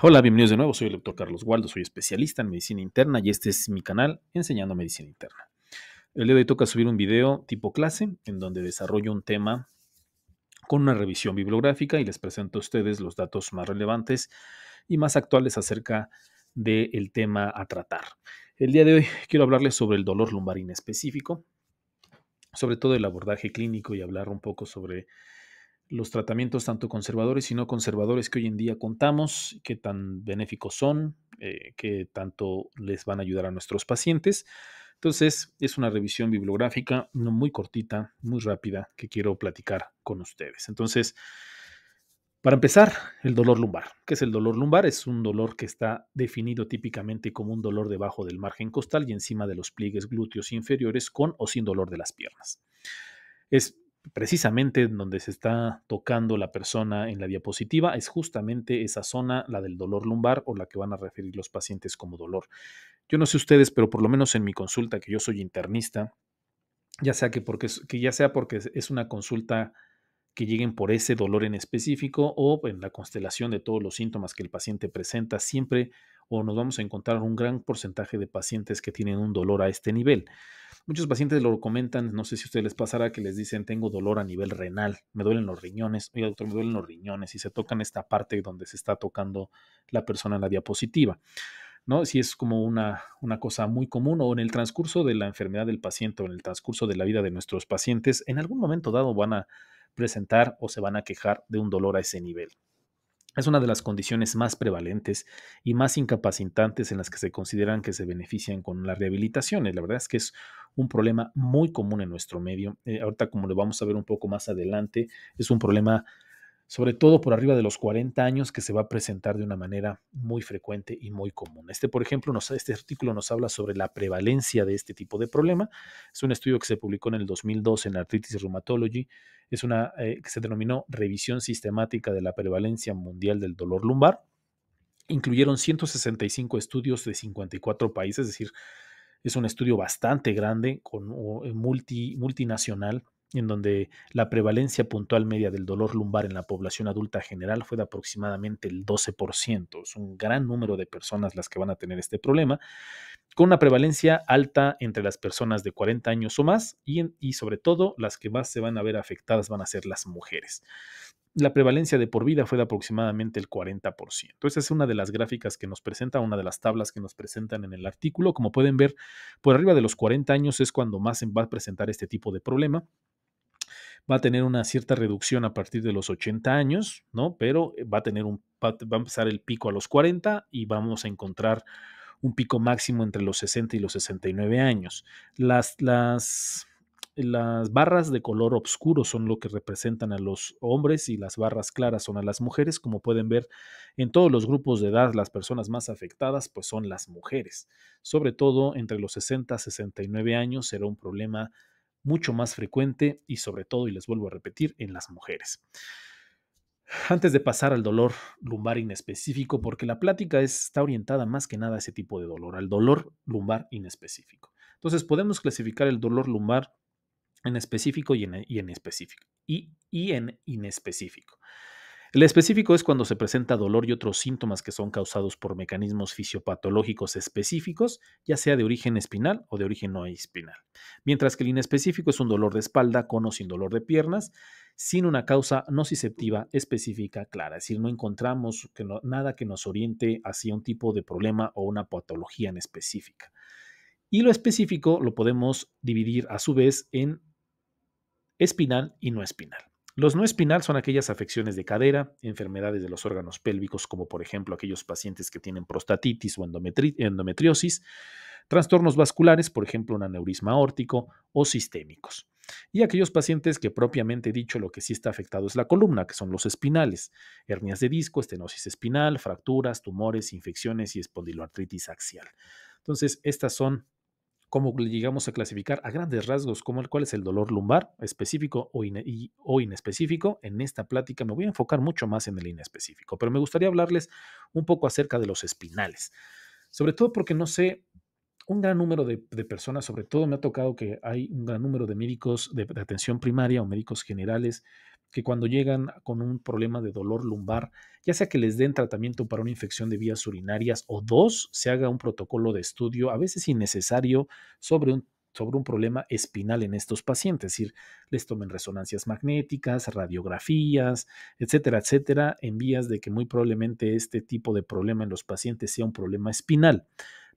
Hola, bienvenidos de nuevo. Soy el doctor Carlos Gualdo. soy especialista en medicina interna y este es mi canal Enseñando Medicina Interna. El día de hoy toca subir un video tipo clase en donde desarrollo un tema con una revisión bibliográfica y les presento a ustedes los datos más relevantes y más actuales acerca del tema a tratar. El día de hoy quiero hablarles sobre el dolor lumbar específico, sobre todo el abordaje clínico y hablar un poco sobre los tratamientos tanto conservadores y no conservadores que hoy en día contamos, qué tan benéficos son, eh, qué tanto les van a ayudar a nuestros pacientes. Entonces, es una revisión bibliográfica muy cortita, muy rápida, que quiero platicar con ustedes. Entonces, para empezar, el dolor lumbar. ¿Qué es el dolor lumbar? Es un dolor que está definido típicamente como un dolor debajo del margen costal y encima de los pliegues glúteos inferiores con o sin dolor de las piernas. Es precisamente donde se está tocando la persona en la diapositiva es justamente esa zona, la del dolor lumbar o la que van a referir los pacientes como dolor. Yo no sé ustedes, pero por lo menos en mi consulta, que yo soy internista, ya sea, que porque, que ya sea porque es una consulta que lleguen por ese dolor en específico o en la constelación de todos los síntomas que el paciente presenta, siempre o nos vamos a encontrar un gran porcentaje de pacientes que tienen un dolor a este nivel. Muchos pacientes lo comentan, no sé si a ustedes les pasará que les dicen tengo dolor a nivel renal, me duelen los riñones, oye doctor, me duelen los riñones y se tocan esta parte donde se está tocando la persona en la diapositiva. ¿no? Si es como una, una cosa muy común o en el transcurso de la enfermedad del paciente o en el transcurso de la vida de nuestros pacientes, en algún momento dado van a presentar o se van a quejar de un dolor a ese nivel. Es una de las condiciones más prevalentes y más incapacitantes en las que se consideran que se benefician con las rehabilitaciones. La verdad es que es un problema muy común en nuestro medio. Eh, ahorita, como lo vamos a ver un poco más adelante, es un problema sobre todo por arriba de los 40 años, que se va a presentar de una manera muy frecuente y muy común. Este, por ejemplo, este artículo nos habla sobre la prevalencia de este tipo de problema. Es un estudio que se publicó en el 2012 en Arthritis Rheumatology. Es una eh, que se denominó Revisión Sistemática de la Prevalencia Mundial del Dolor Lumbar. Incluyeron 165 estudios de 54 países, es decir, es un estudio bastante grande, con, multinacional en donde la prevalencia puntual media del dolor lumbar en la población adulta general fue de aproximadamente el 12%. Es un gran número de personas las que van a tener este problema, con una prevalencia alta entre las personas de 40 años o más y, y sobre todo las que más se van a ver afectadas van a ser las mujeres. La prevalencia de por vida fue de aproximadamente el 40%. Esa es una de las gráficas que nos presenta, una de las tablas que nos presentan en el artículo. Como pueden ver, por arriba de los 40 años es cuando más se va a presentar este tipo de problema va a tener una cierta reducción a partir de los 80 años, ¿no? Pero eh, va a tener un a empezar el pico a los 40 y vamos a encontrar un pico máximo entre los 60 y los 69 años. Las, las, las barras de color oscuro son lo que representan a los hombres y las barras claras son a las mujeres. Como pueden ver, en todos los grupos de edad las personas más afectadas pues son las mujeres. Sobre todo entre los 60 y 69 años será un problema mucho más frecuente y sobre todo, y les vuelvo a repetir, en las mujeres. Antes de pasar al dolor lumbar inespecífico, porque la plática está orientada más que nada a ese tipo de dolor, al dolor lumbar inespecífico. Entonces podemos clasificar el dolor lumbar en específico y en, específico. y en inespecífico. El específico es cuando se presenta dolor y otros síntomas que son causados por mecanismos fisiopatológicos específicos, ya sea de origen espinal o de origen no espinal. Mientras que el inespecífico es un dolor de espalda con o sin dolor de piernas, sin una causa nociceptiva específica clara. Es decir, no encontramos nada que nos oriente hacia un tipo de problema o una patología en específica. Y lo específico lo podemos dividir a su vez en espinal y no espinal. Los no espinales son aquellas afecciones de cadera, enfermedades de los órganos pélvicos, como por ejemplo aquellos pacientes que tienen prostatitis o endometriosis, trastornos vasculares, por ejemplo un aneurisma órtico o sistémicos. Y aquellos pacientes que propiamente dicho lo que sí está afectado es la columna, que son los espinales, hernias de disco, estenosis espinal, fracturas, tumores, infecciones y espondiloartritis axial. Entonces, estas son cómo llegamos a clasificar a grandes rasgos como el cual es el dolor lumbar, específico o, inespecífico. En esta plática me voy a enfocar mucho más en el inespecífico, pero me gustaría hablarles un poco acerca de los espinales, sobre todo porque no sé un gran número de, personas, sobre todo me ha tocado que hay un gran número de médicos de atención primaria o médicos generales que cuando llegan con un problema de dolor lumbar, ya sea que les den tratamiento para una infección de vías urinarias o dos, se haga un protocolo de estudio, a veces innecesario, sobre un, sobre un problema espinal en estos pacientes, es decir, les tomen resonancias magnéticas, radiografías, etcétera, etcétera, en vías de que muy probablemente este tipo de problema en los pacientes sea un problema espinal.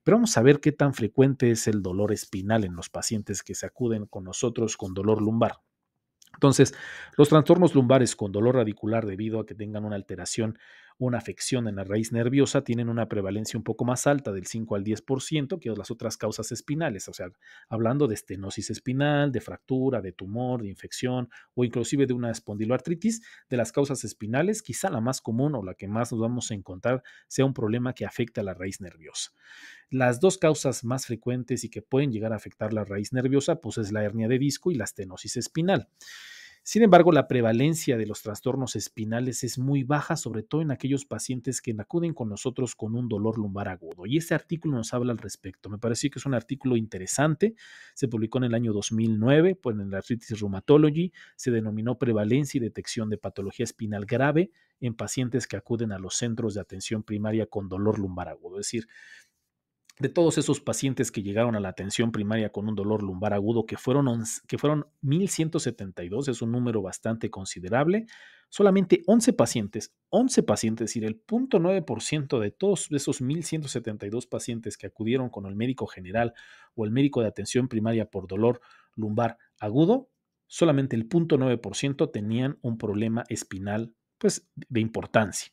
Pero vamos a ver qué tan frecuente es el dolor espinal en los pacientes que se acuden con nosotros con dolor lumbar. Entonces, los trastornos lumbares con dolor radicular debido a que tengan una alteración una afección en la raíz nerviosa tienen una prevalencia un poco más alta del 5 al 10% que las otras causas espinales, o sea, hablando de estenosis espinal, de fractura, de tumor, de infección o inclusive de una espondiloartritis, de las causas espinales, quizá la más común o la que más nos vamos a encontrar sea un problema que afecta a la raíz nerviosa. Las dos causas más frecuentes y que pueden llegar a afectar la raíz nerviosa, pues es la hernia de disco y la estenosis espinal. Sin embargo, la prevalencia de los trastornos espinales es muy baja, sobre todo en aquellos pacientes que acuden con nosotros con un dolor lumbar agudo. Y este artículo nos habla al respecto. Me pareció que es un artículo interesante. Se publicó en el año 2009 pues en la Arthritis Rheumatology. Se denominó Prevalencia y Detección de Patología Espinal Grave en pacientes que acuden a los centros de atención primaria con dolor lumbar agudo. Es decir, de todos esos pacientes que llegaron a la atención primaria con un dolor lumbar agudo, que fueron, que fueron 1.172, es un número bastante considerable, solamente 11 pacientes, 11 pacientes, es decir, el 0.9% de todos esos 1.172 pacientes que acudieron con el médico general o el médico de atención primaria por dolor lumbar agudo, solamente el 0.9% tenían un problema espinal pues, de importancia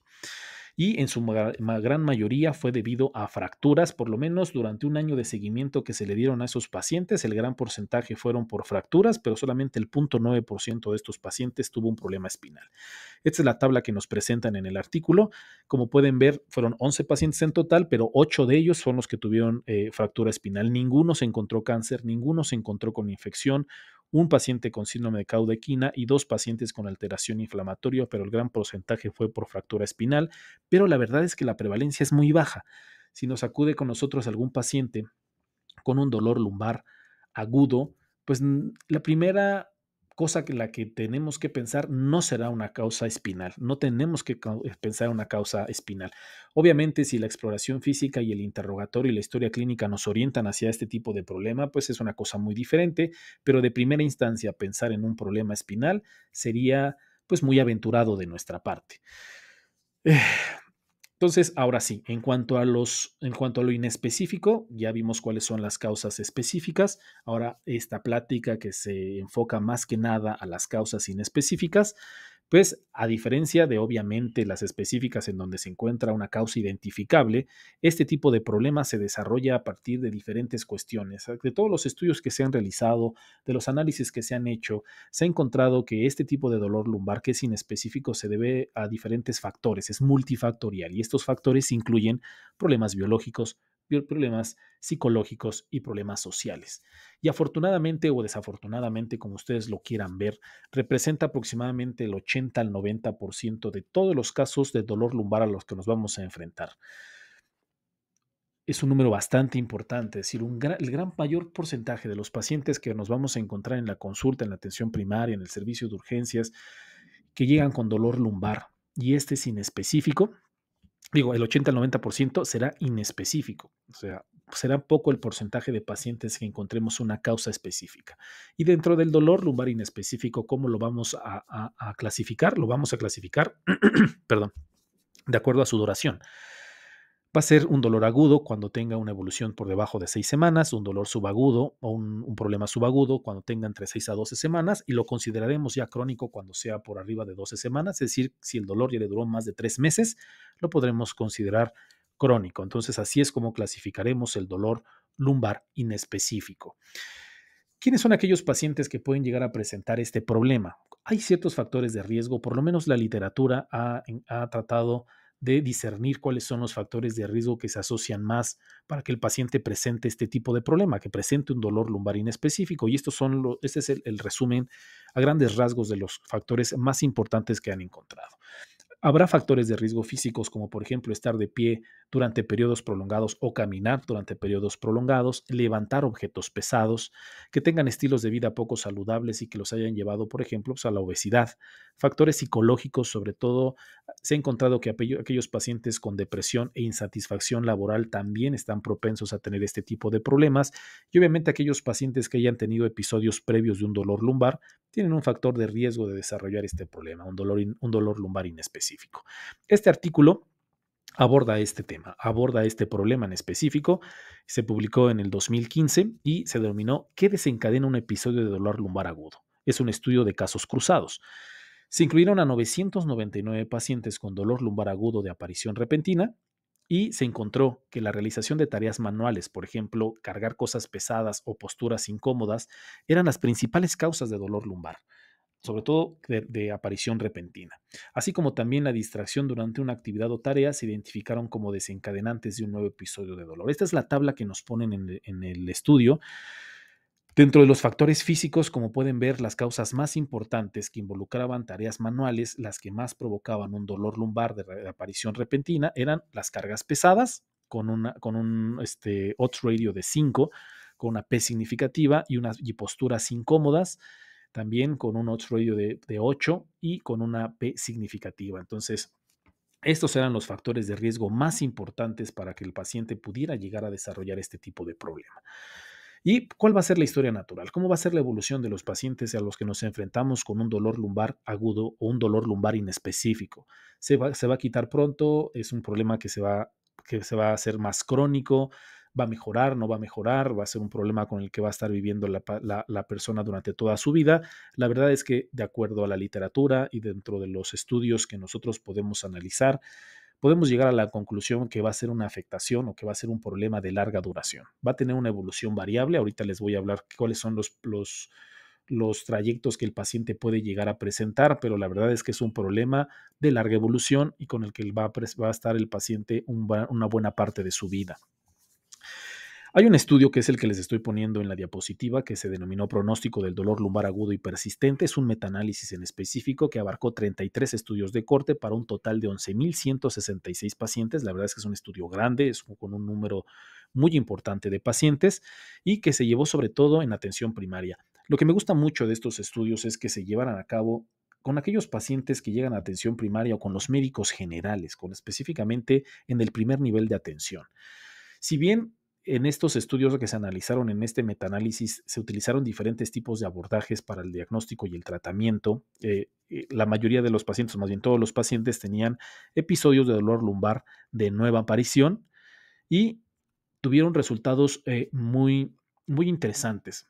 y en su gran mayoría fue debido a fracturas, por lo menos durante un año de seguimiento que se le dieron a esos pacientes, el gran porcentaje fueron por fracturas, pero solamente el 0.9% de estos pacientes tuvo un problema espinal. Esta es la tabla que nos presentan en el artículo. Como pueden ver, fueron 11 pacientes en total, pero 8 de ellos son los que tuvieron eh, fractura espinal. Ninguno se encontró cáncer, ninguno se encontró con infección un paciente con síndrome de caudequina y dos pacientes con alteración inflamatoria, pero el gran porcentaje fue por fractura espinal, pero la verdad es que la prevalencia es muy baja. Si nos acude con nosotros algún paciente con un dolor lumbar agudo, pues la primera cosa que la que tenemos que pensar no será una causa espinal, no tenemos que eh, pensar una causa espinal. Obviamente, si la exploración física y el interrogatorio y la historia clínica nos orientan hacia este tipo de problema, pues es una cosa muy diferente, pero de primera instancia pensar en un problema espinal sería pues muy aventurado de nuestra parte. Eh, entonces, ahora sí, en cuanto a los, en cuanto a lo inespecífico, ya vimos cuáles son las causas específicas. Ahora esta plática que se enfoca más que nada a las causas inespecíficas, pues a diferencia de obviamente las específicas en donde se encuentra una causa identificable, este tipo de problema se desarrolla a partir de diferentes cuestiones. Ah, de todos los estudios que se han realizado, de los análisis que se han hecho, se ha encontrado que este tipo de dolor lumbar que es inespecífico se debe a diferentes factores, es multifactorial y estos factores incluyen problemas biológicos, problemas psicológicos y problemas sociales. Y afortunadamente o desafortunadamente, como ustedes lo quieran ver, representa aproximadamente el 80 al 90% de todos los casos de dolor lumbar a los que nos vamos a enfrentar es un número bastante importante, es decir, el gran mayor porcentaje de los pacientes que nos vamos a encontrar en la consulta, en la atención primaria, en el servicio de urgencias, que llegan con dolor lumbar y este es específico digo, el 80 al 90% será inespecífico, o sea, será poco el porcentaje de pacientes que encontremos una causa específica. Y dentro del dolor lumbar inespecífico, ¿cómo lo vamos a, clasificar? Lo vamos a clasificar, perdón, de acuerdo a su duración. Va a ser un dolor agudo cuando tenga una evolución por debajo de seis semanas, un dolor subagudo o un, problema subagudo cuando tenga entre seis a 12 semanas y lo consideraremos ya crónico cuando sea por arriba de 12 semanas, es decir, si el dolor ya le duró más de tres meses, lo podremos considerar crónico. Entonces así es como clasificaremos el dolor lumbar inespecífico. ¿Quiénes son aquellos pacientes que pueden llegar a presentar este problema? Hay ciertos factores de riesgo, por lo menos la literatura ha, ha tratado de discernir cuáles son los factores de riesgo que se asocian más para que el paciente presente este tipo de problema, que presente un dolor lumbar específico. Y estos son lo, este es el, el resumen a grandes rasgos de los factores más importantes que han encontrado. Habrá factores de riesgo físicos como por ejemplo estar de pie durante periodos prolongados o caminar durante periodos prolongados, levantar objetos pesados, que tengan estilos de vida poco saludables y que los hayan llevado por ejemplo pues, a la obesidad. Factores psicológicos, sobre todo se ha encontrado que aquellos pacientes con depresión e insatisfacción laboral también están propensos a tener este tipo de problemas y obviamente aquellos pacientes que hayan tenido episodios previos de un dolor lumbar tienen un factor de riesgo de desarrollar este problema, un dolor, un dolor lumbar inespecífico. Este artículo aborda este tema, aborda este problema en específico. Se publicó en el 2015 y se denominó ¿Qué desencadena un episodio de dolor lumbar agudo? Es un estudio de casos cruzados. Se incluyeron a 999 pacientes con dolor lumbar agudo de aparición repentina y se encontró que la realización de tareas manuales, por ejemplo, cargar cosas pesadas o posturas incómodas, eran las principales causas de dolor lumbar, sobre todo de, aparición repentina, así como también la distracción durante una actividad o tarea se identificaron como desencadenantes de un nuevo episodio de dolor. Esta es la tabla que nos ponen en el estudio Dentro de los factores físicos, como pueden ver, las causas más importantes que involucraban tareas manuales, las que más provocaban un dolor lumbar de aparición repentina, eran las cargas pesadas, con, un este, odds radio de 5, con una P significativa y, unas, posturas incómodas, también con un odds radio de, de 8 y con una P significativa. Entonces, estos eran los factores de riesgo más importantes para que el paciente pudiera llegar a desarrollar este tipo de problema. ¿Y cuál va a ser la historia natural? ¿Cómo va a ser la evolución de los pacientes a los que nos enfrentamos con un dolor lumbar agudo o un dolor lumbar inespecífico? ¿Se va, se va a quitar pronto? ¿Es un problema que se, va, que se va a hacer más crónico? ¿Va a mejorar? ¿No va a mejorar? ¿Va a ser un problema con el que va a estar viviendo la persona durante toda su vida? La verdad es que de acuerdo a la literatura y dentro de los estudios que nosotros podemos analizar, podemos llegar a la conclusión que va a ser una afectación o que va a ser un problema de larga duración. Va a tener una evolución variable. Ahorita les voy a hablar cuáles son los, los, trayectos que el paciente puede llegar a presentar, pero la verdad es que es un problema de larga evolución y con el que va a, va a estar el paciente una buena parte de su vida. Hay un estudio que es el que les estoy poniendo en la diapositiva que se denominó Pronóstico del dolor lumbar agudo y persistente. Es un metaanálisis en específico que abarcó 33 estudios de corte para un total de 11.166 pacientes. La verdad es que es un estudio grande, es con un número muy importante de pacientes y que se llevó sobre todo en atención primaria. Lo que me gusta mucho de estos estudios es que se llevaran a cabo con aquellos pacientes que llegan a atención primaria o con los médicos generales, con específicamente en el primer nivel de atención. Si bien en estos estudios que se analizaron en este metaanálisis se utilizaron diferentes tipos de abordajes para el diagnóstico y el tratamiento. Eh, eh, la mayoría de los pacientes, más bien todos los pacientes, tenían episodios de dolor lumbar de nueva aparición y tuvieron resultados eh, muy, muy interesantes.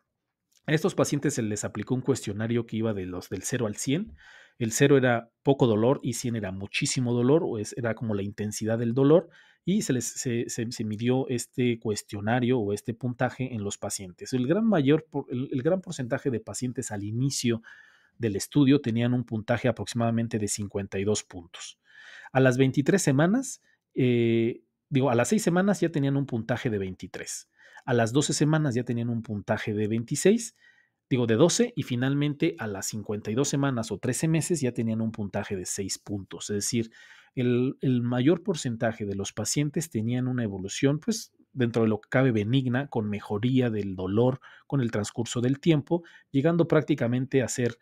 A estos pacientes se les aplicó un cuestionario que iba de los del 0 al 100. El 0 era poco dolor y 100 era muchísimo dolor, o es, era como la intensidad del dolor, y se les se, midió este cuestionario o este puntaje en los pacientes. El gran mayor, gran porcentaje de pacientes al inicio del estudio tenían un puntaje aproximadamente de 52 puntos. A las 23 semanas, eh, digo, a las 6 semanas ya tenían un puntaje de 23. A las 12 semanas ya tenían un puntaje de 26, digo, de 12, y finalmente a las 52 semanas o 13 meses ya tenían un puntaje de 6 puntos. Es decir, el, mayor porcentaje de los pacientes tenían una evolución, pues dentro de lo que cabe benigna, con mejoría del dolor con el transcurso del tiempo, llegando prácticamente a ser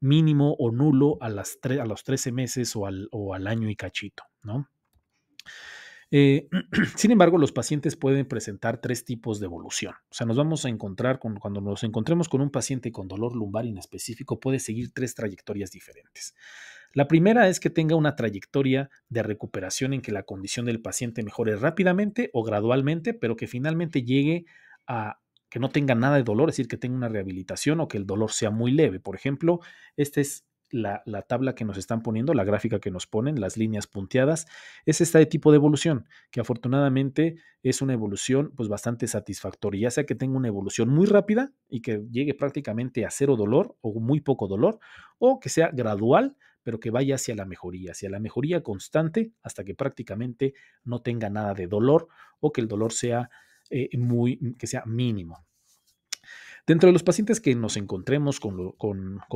mínimo o nulo a, las a los 13 meses o al, o al año y cachito, ¿no? Eh, sin embargo, los pacientes pueden presentar tres tipos de evolución. O sea, nos vamos a encontrar, con, cuando nos encontremos con un paciente con dolor lumbar inespecífico, puede seguir tres trayectorias diferentes. La primera es que tenga una trayectoria de recuperación en que la condición del paciente mejore rápidamente o gradualmente, pero que finalmente llegue a que no tenga nada de dolor, es decir, que tenga una rehabilitación o que el dolor sea muy leve. Por ejemplo, este es la, tabla que nos están poniendo, la gráfica que nos ponen, las líneas punteadas, es este tipo de evolución, que afortunadamente es una evolución pues bastante satisfactoria, ya sea que tenga una evolución muy rápida y que llegue prácticamente a cero dolor o muy poco dolor, o que sea gradual, pero que vaya hacia la mejoría, hacia la mejoría constante hasta que prácticamente no tenga nada de dolor o que el dolor sea eh, muy, mm, que sea mínimo. Dentro de los pacientes que nos encontremos con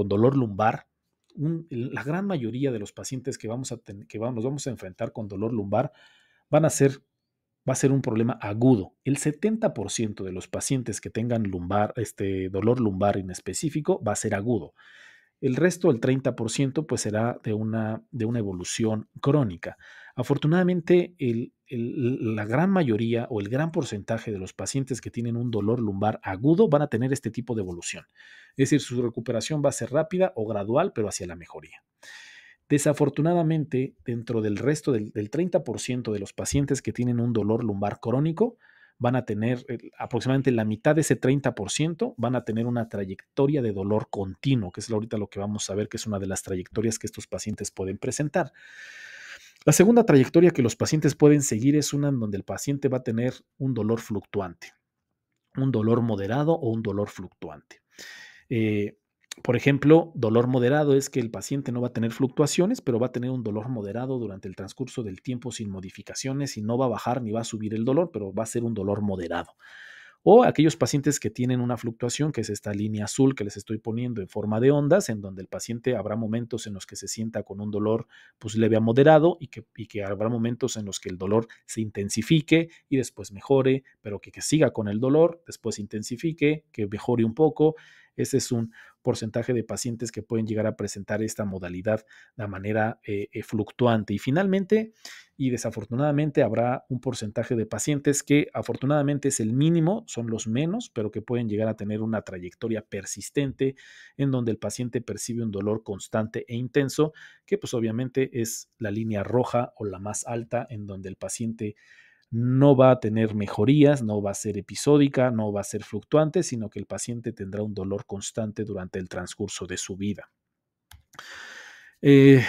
dolor lumbar, la gran mayoría de los pacientes que, vamos a que nos vamos a enfrentar con dolor lumbar van a ser, va a ser un problema agudo. El 70% de los pacientes que tengan lumbar, este dolor lumbar en específico va a ser agudo. El resto, el 30%, pues será de una, de una evolución crónica. Afortunadamente, la gran mayoría o el gran porcentaje de los pacientes que tienen un dolor lumbar agudo van a tener este tipo de evolución. Es decir, su recuperación va a ser rápida o gradual, pero hacia la mejoría. Desafortunadamente, dentro del resto del, 30% de los pacientes que tienen un dolor lumbar crónico, van a tener aproximadamente la mitad de ese 30%, van a tener una trayectoria de dolor continuo, que es ahorita lo que vamos a ver, que es una de las trayectorias que estos pacientes pueden presentar. La segunda trayectoria que los pacientes pueden seguir es una en donde el paciente va a tener un dolor fluctuante, un dolor moderado o un dolor fluctuante. Eh, por ejemplo, dolor moderado es que el paciente no va a tener fluctuaciones, pero va a tener un dolor moderado durante el transcurso del tiempo sin modificaciones y no va a bajar ni va a subir el dolor, pero va a ser un dolor moderado o aquellos pacientes que tienen una fluctuación, que es esta línea azul que les estoy poniendo en forma de ondas, en donde el paciente habrá momentos en los que se sienta con un dolor pues, leve a moderado y que, que habrá momentos en los que el dolor se intensifique y después mejore, pero que, siga con el dolor, después intensifique, que mejore un poco. Ese es un porcentaje de pacientes que pueden llegar a presentar esta modalidad de manera eh, eh, fluctuante. Y finalmente, y desafortunadamente habrá un porcentaje de pacientes que afortunadamente es el mínimo, son los menos, pero que pueden llegar a tener una trayectoria persistente en donde el paciente percibe un dolor constante e intenso, que pues obviamente es la línea roja o la más alta en donde el paciente no va a tener mejorías, no va a ser episódica, no va a ser fluctuante, sino que el paciente tendrá un dolor constante durante el transcurso de su vida. Eh,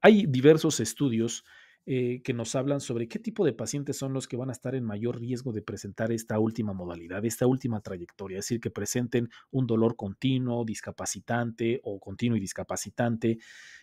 hay diversos estudios eh, que nos hablan sobre qué tipo de pacientes son los que van a estar en mayor riesgo de presentar esta última modalidad, esta última trayectoria, es decir, que presenten un dolor continuo, discapacitante o continuo y discapacitante.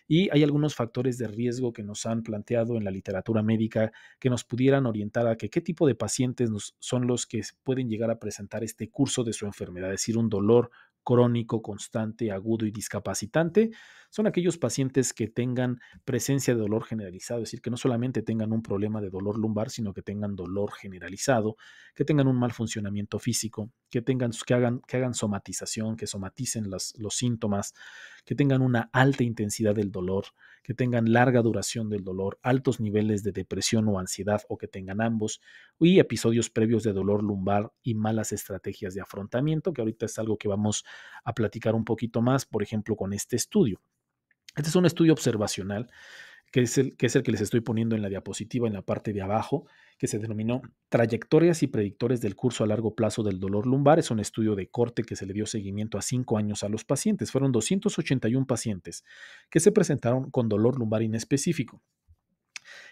Y hay algunos factores de riesgo que nos han planteado en la literatura médica que nos pudieran orientar a que qué tipo de pacientes son los que pueden llegar a presentar este curso de su enfermedad, es decir, un dolor crónico, constante, agudo y discapacitante son aquellos pacientes que tengan presencia de dolor generalizado, es decir, que no solamente tengan un problema de dolor lumbar, sino que tengan dolor generalizado, que tengan un mal funcionamiento físico, que, tengan, que, hagan, que hagan somatización, que somaticen las, los síntomas, que tengan una alta intensidad del dolor, que tengan larga duración del dolor, altos niveles de depresión o ansiedad o que tengan ambos, y episodios previos de dolor lumbar y malas estrategias de afrontamiento, que ahorita es algo que vamos a platicar un poquito más, por ejemplo, con este estudio. Este es un estudio observacional que es, el, que les estoy poniendo en la diapositiva en la parte de abajo, que se denominó Trayectorias y Predictores del Curso a Largo Plazo del Dolor Lumbar. Es un estudio de corte que se le dio seguimiento a cinco años a los pacientes. Fueron 281 pacientes que se presentaron con dolor lumbar inespecífico.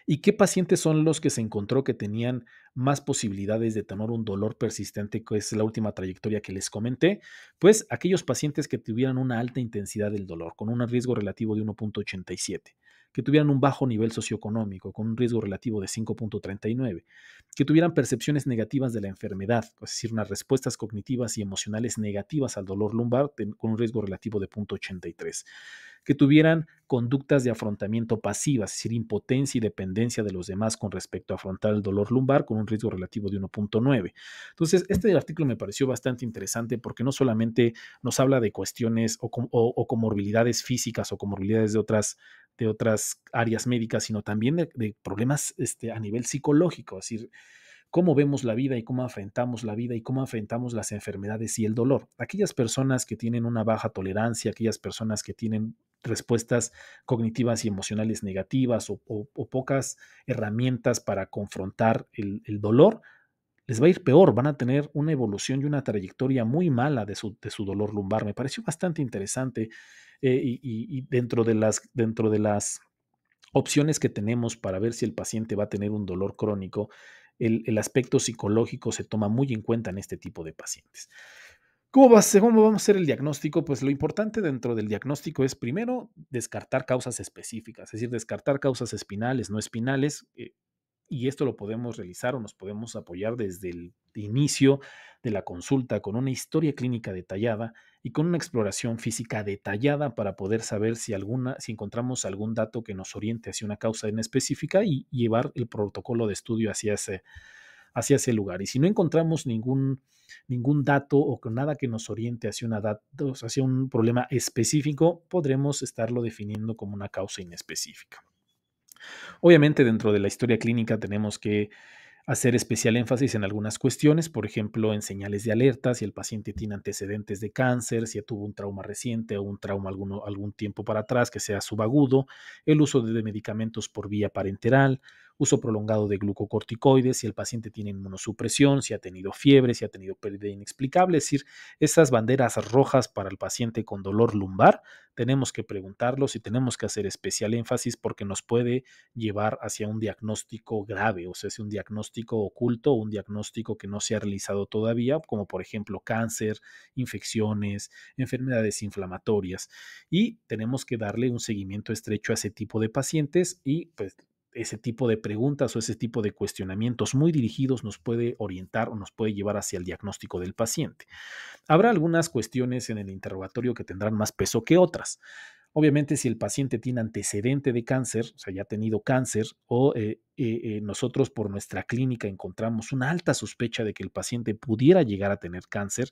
¿Y qué pacientes son los que se encontró que tenían más posibilidades de tener un dolor persistente, que es la última trayectoria que les comenté? Pues aquellos pacientes que tuvieran una alta intensidad del dolor, con un riesgo relativo de 1.87 que tuvieran un bajo nivel socioeconómico, con un riesgo relativo de 5.39, que tuvieran percepciones negativas de la enfermedad, es decir, unas respuestas cognitivas y emocionales negativas al dolor lumbar con un riesgo relativo de 0.83 que tuvieran conductas de afrontamiento pasivas, es decir, impotencia y dependencia de los demás con respecto a afrontar el dolor lumbar con un riesgo relativo de 1.9. Entonces, este artículo me pareció bastante interesante porque no solamente nos habla de cuestiones o, comorbilidades físicas o comorbilidades de otras, de otras áreas médicas, sino también de, problemas este, a nivel psicológico, es decir, cómo vemos la vida y cómo afrontamos la vida y cómo enfrentamos las enfermedades y el dolor. Aquellas personas que tienen una baja tolerancia, aquellas personas que tienen respuestas cognitivas y emocionales negativas o, pocas herramientas para confrontar el, dolor, les va a ir peor, van a tener una evolución y una trayectoria muy mala de su, dolor lumbar. Me pareció bastante interesante eh, y, dentro de las, dentro de las opciones que tenemos para ver si el paciente va a tener un dolor crónico, el, aspecto psicológico se toma muy en cuenta en este tipo de pacientes. ¿Cómo, a ser, vamos a hacer el diagnóstico? Pues lo importante dentro del diagnóstico es primero descartar causas específicas, es decir, descartar causas espinales, no espinales, eh, y esto lo podemos realizar o nos podemos apoyar desde el inicio de la consulta con una historia clínica detallada y con una exploración física detallada para poder saber si alguna, si encontramos algún dato que nos oriente hacia una causa en específica y llevar el protocolo de estudio hacia ese, hacia ese lugar. Y si no encontramos ningún, ningún dato o nada que nos oriente hacia, una hacia un problema específico, podremos estarlo definiendo como una causa inespecífica. Obviamente dentro de la historia clínica tenemos que hacer especial énfasis en algunas cuestiones, por ejemplo, en señales de alerta, si el paciente tiene antecedentes de cáncer, si tuvo un trauma reciente o un trauma alguno, algún tiempo para atrás que sea subagudo, el uso de medicamentos por vía parenteral, uso prolongado de glucocorticoides, si el paciente tiene inmunosupresión, si ha tenido fiebre, si ha tenido pérdida inexplicable, es decir, esas banderas rojas para el paciente con dolor lumbar, tenemos que preguntarlos y tenemos que hacer especial énfasis porque nos puede llevar hacia un diagnóstico grave, o sea, es un diagnóstico oculto, un diagnóstico que no se ha realizado todavía, como por ejemplo cáncer, infecciones, enfermedades inflamatorias. Y tenemos que darle un seguimiento estrecho a ese tipo de pacientes y pues ese tipo de preguntas o ese tipo de cuestionamientos muy dirigidos nos puede orientar o nos puede llevar hacia el diagnóstico del paciente. Habrá algunas cuestiones en el interrogatorio que tendrán más peso que otras. Obviamente, si el paciente tiene antecedente de cáncer, o sea, ya ha tenido cáncer, o eh, eh, eh, nosotros por nuestra clínica encontramos una alta sospecha de que el paciente pudiera llegar a tener cáncer,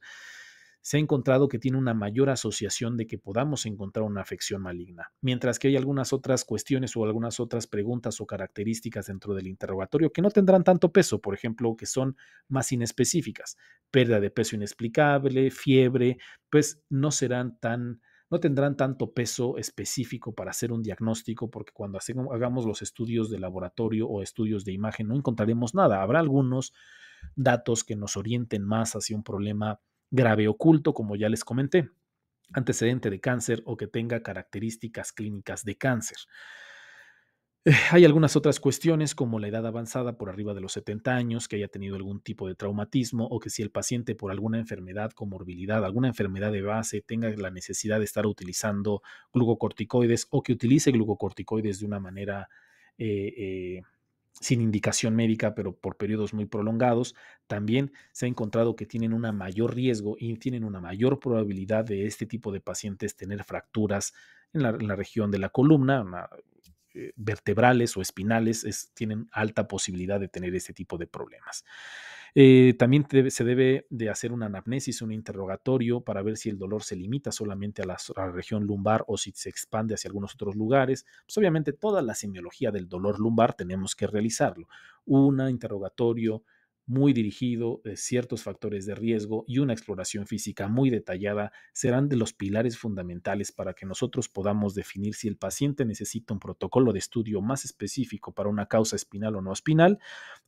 se ha encontrado que tiene una mayor asociación de que podamos encontrar una afección maligna, mientras que hay algunas otras cuestiones o algunas otras preguntas o características dentro del interrogatorio que no tendrán tanto peso, por ejemplo, que son más inespecíficas, pérdida de peso inexplicable, fiebre, pues no serán tan no tendrán tanto peso específico para hacer un diagnóstico, porque cuando hagamos los estudios de laboratorio o estudios de imagen no encontraremos nada. Habrá algunos datos que nos orienten más hacia un problema grave oculto, como ya les comenté, antecedente de cáncer o que tenga características clínicas de cáncer. Hay algunas otras cuestiones como la edad avanzada por arriba de los 70 años, que haya tenido algún tipo de traumatismo o que si el paciente por alguna enfermedad, comorbilidad, alguna enfermedad de base tenga la necesidad de estar utilizando glucocorticoides o que utilice glucocorticoides de una manera eh, eh, sin indicación médica, pero por periodos muy prolongados, también se ha encontrado que tienen un mayor riesgo y tienen una mayor probabilidad de este tipo de pacientes tener fracturas en la, región de la columna, eh, vertebrales o espinales, tienen alta posibilidad de tener este tipo de problemas. Eh, también se debe de hacer una anamnesis, un interrogatorio para ver si el dolor se limita solamente a la, región lumbar o si se expande hacia algunos otros lugares. Pues, obviamente toda la semiología del dolor lumbar tenemos que realizarlo. Un interrogatorio, muy dirigido, eh, ciertos factores de riesgo y una exploración física muy detallada serán de los pilares fundamentales para que nosotros podamos definir si el paciente necesita un protocolo de estudio más específico para una causa espinal o no espinal,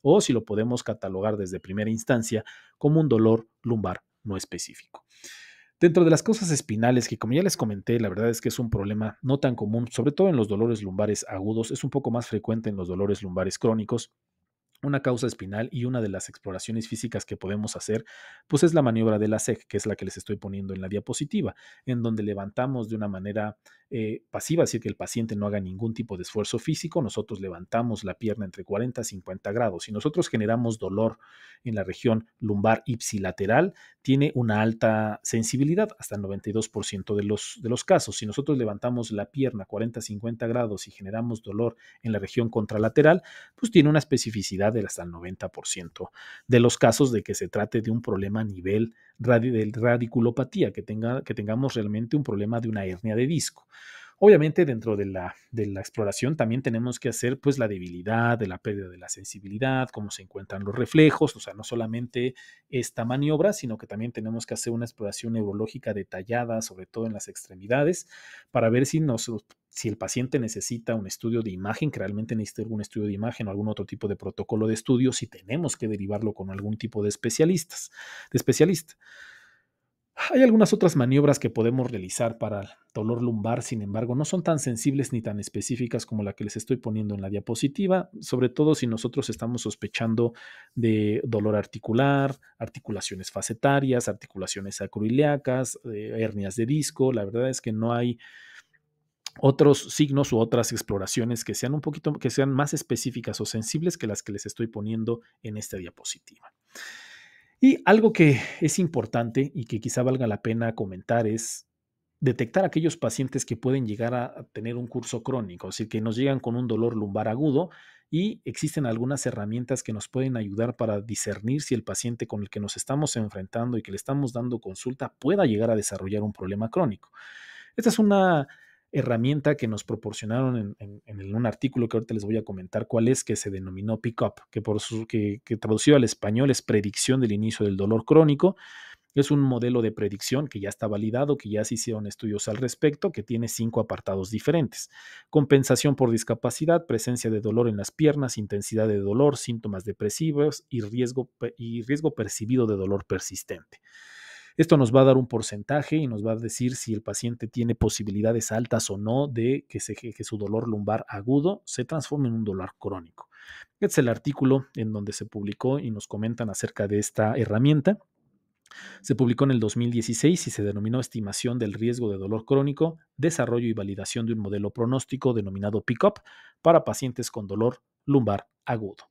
o si lo podemos catalogar desde primera instancia como un dolor lumbar no específico. Dentro de las causas espinales, que como ya les comenté, la verdad es que es un problema no tan común, sobre todo en los dolores lumbares agudos, es un poco más frecuente en los dolores lumbares crónicos, una causa espinal y una de las exploraciones físicas que podemos hacer, pues es la maniobra de la SEC, que es la que les estoy poniendo en la diapositiva, en donde levantamos de una manera eh, pasiva, así que el paciente no haga ningún tipo de esfuerzo físico, nosotros levantamos la pierna entre 40 a 50 grados. y nosotros generamos dolor en la región lumbar ipsilateral, tiene una alta sensibilidad, hasta el 92% de los, de los casos. Si nosotros levantamos la pierna 40-50 grados y generamos dolor en la región contralateral, pues tiene una especificidad de hasta el 90% de los casos de que se trate de un problema a nivel de radiculopatía, que, que tengamos realmente un problema de una hernia de disco. Obviamente dentro de la, de la, exploración también tenemos que hacer pues la debilidad, de la pérdida de la sensibilidad, cómo se encuentran los reflejos, o sea, no solamente esta maniobra, sino que también tenemos que hacer una exploración neurológica detallada, sobre todo en las extremidades, para ver si nos si el paciente necesita un estudio de imagen, que realmente necesita algún estudio de imagen o algún otro tipo de protocolo de estudio, si tenemos que derivarlo con algún tipo de especialistas, de especialista. Hay algunas otras maniobras que podemos realizar para el dolor lumbar, sin embargo, no son tan sensibles ni tan específicas como la que les estoy poniendo en la diapositiva, sobre todo si nosotros estamos sospechando de dolor articular, articulaciones facetarias, articulaciones sacroiliacas, eh, hernias de disco. La verdad es que no hay otros signos u otras exploraciones que sean un poquito, que sean más específicas o sensibles que las que les estoy poniendo en esta diapositiva. Y algo que es importante y que quizá valga la pena comentar es detectar aquellos pacientes que pueden llegar a tener un curso crónico, es decir, que nos llegan con un dolor lumbar agudo y existen algunas herramientas que nos pueden ayudar para discernir si el paciente con el que nos estamos enfrentando y que le estamos dando consulta pueda llegar a desarrollar un problema crónico. Esta es una herramienta que nos proporcionaron en, un artículo que ahorita les voy a comentar cuál es, que se denominó Pick que, por que traducido al español es predicción del inicio del dolor crónico. Es un modelo de predicción que ya está validado, que ya se hicieron estudios al respecto, que tiene cinco apartados diferentes. Compensación por discapacidad, presencia de dolor en las piernas, intensidad de dolor, síntomas depresivos y riesgo, y riesgo percibido de dolor persistente. Esto nos va a dar un porcentaje y nos va a decir si el paciente tiene posibilidades altas o no de que, su dolor lumbar agudo se transforme en un dolor crónico. Este es el artículo en donde se publicó y nos comentan acerca de esta herramienta. Se publicó en el 2016 y se denominó Estimación del riesgo de dolor crónico, desarrollo y validación de un modelo pronóstico denominado PICOP para pacientes con dolor lumbar agudo.